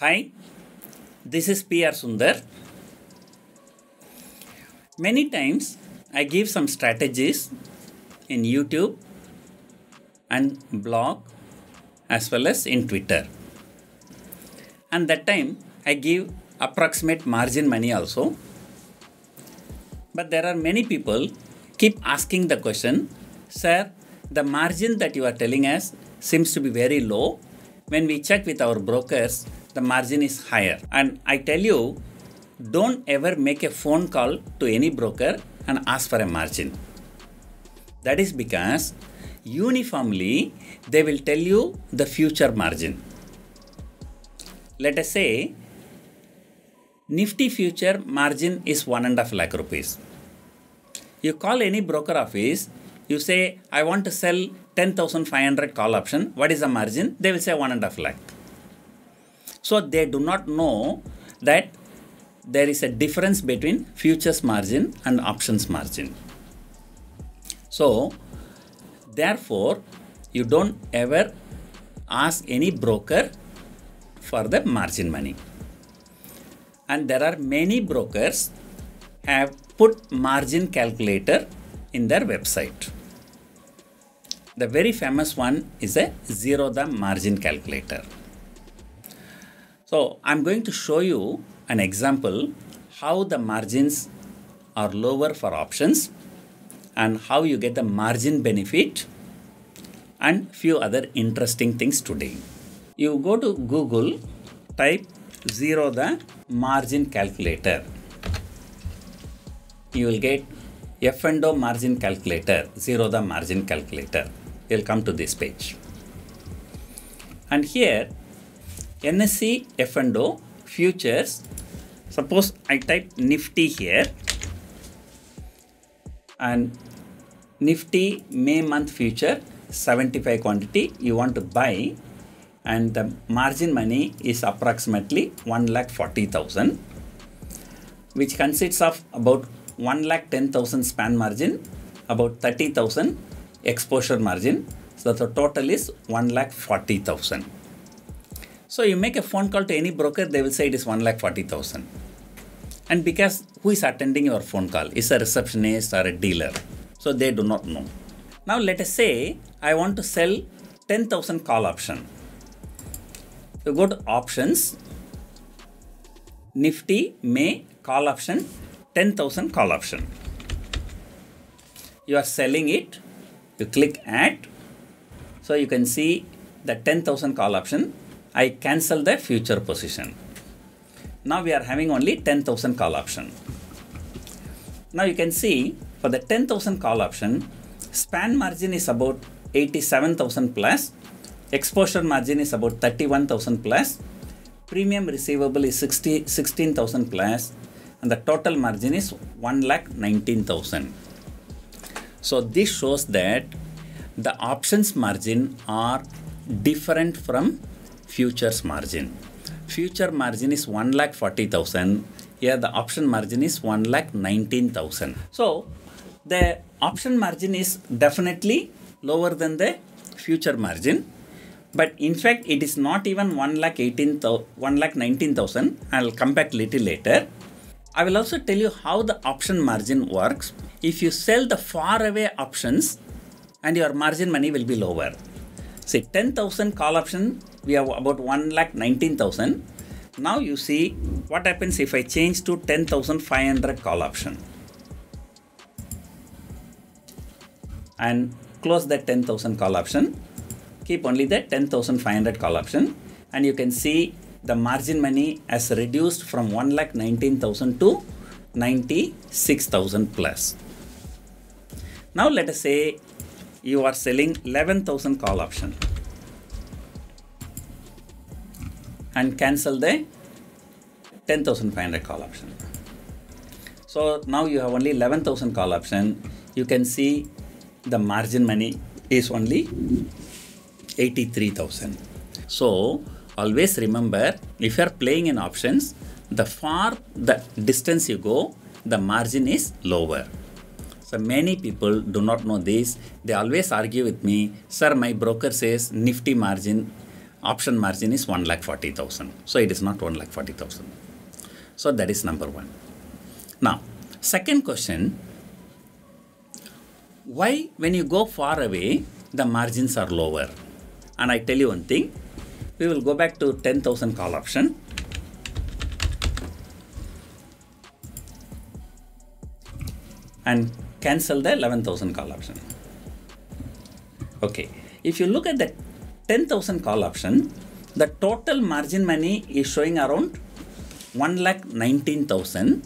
Hi, this is P.R. Sundar. Many times I give some strategies in YouTube and blog as well as in Twitter. And that time I give approximate margin money also. But there are many people keep asking the question, sir, the margin that you are telling us seems to be very low. When we check with our brokers, the margin is higher. And I tell you, don't ever make a phone call to any broker and ask for a margin. That is because uniformly they will tell you the future margin. Let us say Nifty future margin is one and a half lakh rupees. You call any broker office, you say, I want to sell 10,500 call option. What is the margin? They will say one and a half lakh. So they do not know that there is a difference between futures margin and options margin. So therefore you don't ever ask any broker for the margin money. And there are many brokers have put margin calculator in their website. The very famous one is a zero the margin calculator. So I'm going to show you an example how the margins are lower for options and how you get the margin benefit and few other interesting things today. You go to Google, type zero the margin calculator. You will get F&O margin calculator, zero the margin calculator. You'll come to this page. And here NSE F&O futures. Suppose I type Nifty here and Nifty May month future 75 quantity you want to buy and the margin money is approximately 1,40,000 which consists of about 1,10,000 span margin, about 30,000 exposure margin. So the total is 1,40,000. So you make a phone call to any broker, they will say it is one forty thousand. And because who is attending your phone call? Is a receptionist or a dealer? So they do not know. Now let us say I want to sell 10,000 call option. You go to options, Nifty May call option, 10,000 call option. You are selling it, you click add. So you can see the 10,000 call option I cancel the future position. Now we are having only 10,000 call option. Now you can see for the 10,000 call option, span margin is about 87,000 plus, exposure margin is about 31,000 plus, premium receivable is 60, 16,000 plus, and the total margin is 1,19,000. So this shows that the options margin are different from futures margin. Future margin is 1,40,000. Here the option margin is 1,19,000. So the option margin is definitely lower than the future margin. But in fact, it is not even 1,19,000. I'll come back little later. I will also tell you how the option margin works. If you sell the far away options and your margin money will be lower. Say 10,000 call option we have about 1 lakh 19,000. Now you see what happens if I change to 10,500 call option and close that 10,000 call option. Keep only that 10,500 call option and you can see the margin money has reduced from 1 lakh 19,000 to 96,000 plus. Now let us say you are selling 11,000 call option. and cancel the 10,500 call option. So now you have only 11,000 call option. You can see the margin money is only 83,000. So always remember if you are playing in options, the far the distance you go, the margin is lower. So many people do not know this. They always argue with me, sir, my broker says nifty margin option margin is 1,40,000. So it is not 1,40,000. So that is number one. Now, second question, why when you go far away, the margins are lower? And I tell you one thing, we will go back to 10,000 call option. And cancel the 11,000 call option. Okay, if you look at the 10,000 call option, the total margin money is showing around 1,19,000.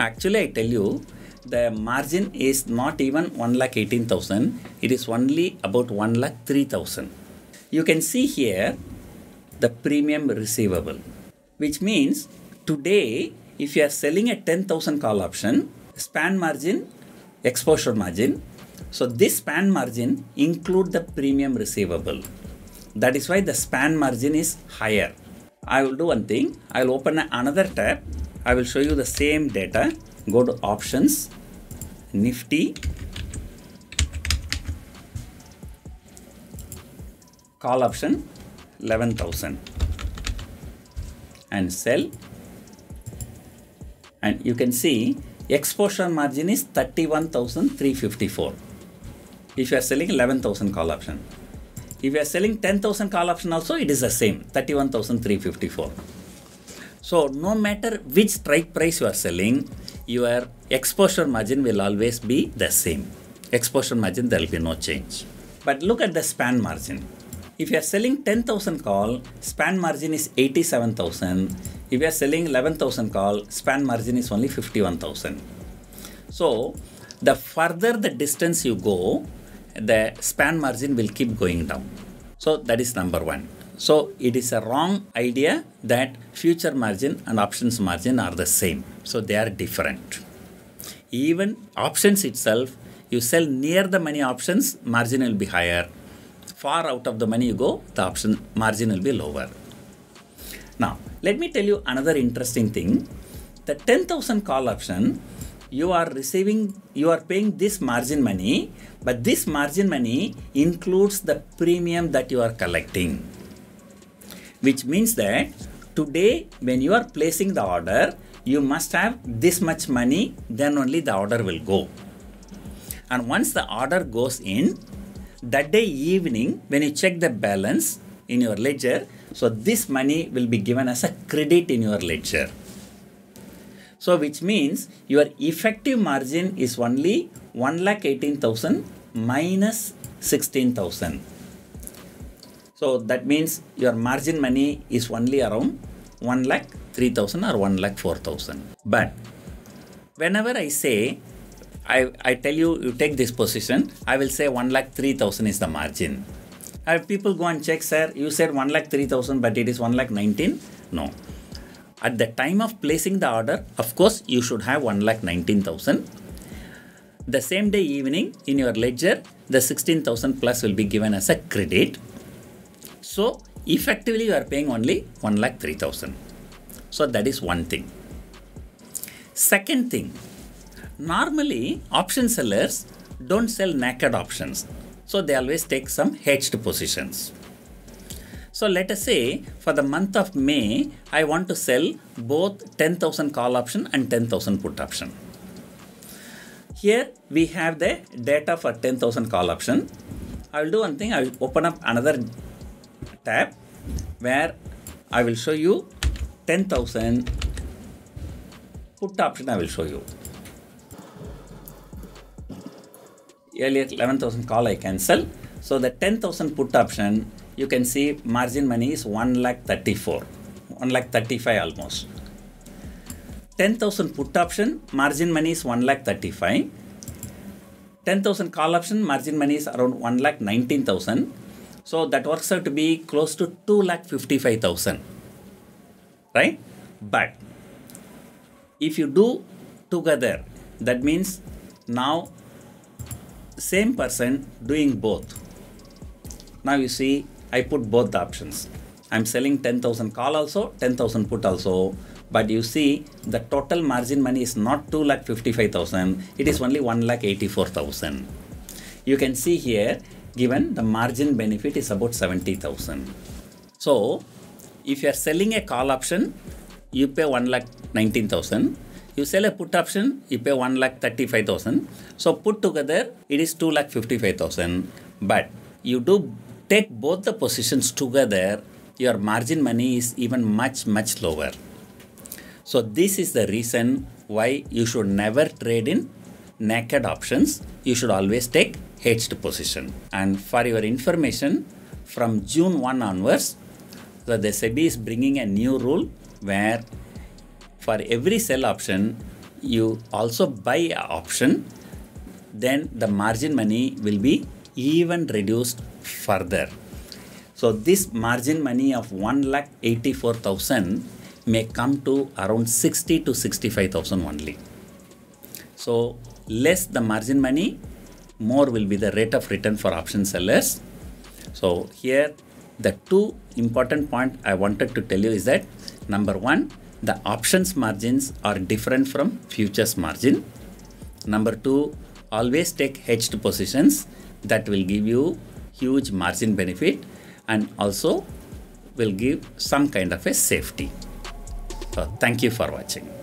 Actually, I tell you, the margin is not even 1,18,000. It is only about 1,03,000. You can see here the premium receivable, which means today, if you are selling a 10,000 call option, span margin, exposure margin, so this span margin include the premium receivable. That is why the span margin is higher. I will do one thing. I will open another tab. I will show you the same data. Go to options, Nifty, call option 11,000 and sell and you can see exposure margin is 31,354 if you are selling 11,000 call option. If you are selling 10,000 call option also, it is the same, 31,354. So no matter which strike price you are selling, your exposure margin will always be the same. Exposure margin, there will be no change. But look at the span margin. If you are selling 10,000 call, span margin is 87,000. If you are selling 11,000 call, span margin is only 51,000. So the further the distance you go, the span margin will keep going down. So that is number one. So it is a wrong idea that future margin and options margin are the same. So they are different. Even options itself, you sell near the money options, margin will be higher. Far out of the money you go, the option margin will be lower. Now, let me tell you another interesting thing. The 10,000 call option you are receiving, you are paying this margin money, but this margin money includes the premium that you are collecting. Which means that today, when you are placing the order, you must have this much money, then only the order will go. And once the order goes in, that day evening, when you check the balance in your ledger, so this money will be given as a credit in your ledger. So which means your effective margin is only 1,18,000 minus 16,000. So that means your margin money is only around 1 lakh 3000 or 1 lakh 4000. But whenever I say, I, I tell you, you take this position, I will say 1 lakh 3000 is the margin. Have people go and check, sir, you said 1 lakh 3000, but it is 1 lakh 19? No. At the time of placing the order, of course, you should have 1,19,000. The same day evening, in your ledger, the 16,000 plus will be given as a credit. So, effectively, you are paying only 1,03,000. So, that is one thing. Second thing, normally option sellers don't sell naked options. So, they always take some hedged positions. So let us say for the month of May, I want to sell both 10,000 call option and 10,000 put option. Here we have the data for 10,000 call option. I will do one thing, I will open up another tab where I will show you 10,000 put option I will show you. Earlier 11,000 call I cancel. So the 10,000 put option you can see margin money is 1 lakh 34, 1 lakh 35 almost. 10,000 put option, margin money is 1 lakh 35. 10,000 call option, margin money is around 1 lakh 19,000. So that works out to be close to 2 lakh 55,000. Right? But if you do together, that means now same person doing both. Now you see I put both the options. I'm selling 10,000 call also, 10,000 put also. But you see, the total margin money is not 2,55,000, it is only 1,84,000. You can see here, given the margin benefit is about 70,000. So, if you are selling a call option, you pay 1,19,000. You sell a put option, you pay 1,35,000. So, put together, it is 2,55,000. But you do take both the positions together, your margin money is even much, much lower. So this is the reason why you should never trade in naked options. You should always take hedged position. And for your information, from June 1 onwards, so the SEBI is bringing a new rule where for every sell option, you also buy an option, then the margin money will be even reduced further. So this margin money of 1,84,000 may come to around 60 to 65,000 only. So less the margin money, more will be the rate of return for option sellers. So here the two important point I wanted to tell you is that number one, the options margins are different from futures margin. Number two, always take hedged positions that will give you huge margin benefit and also will give some kind of a safety. So thank you for watching.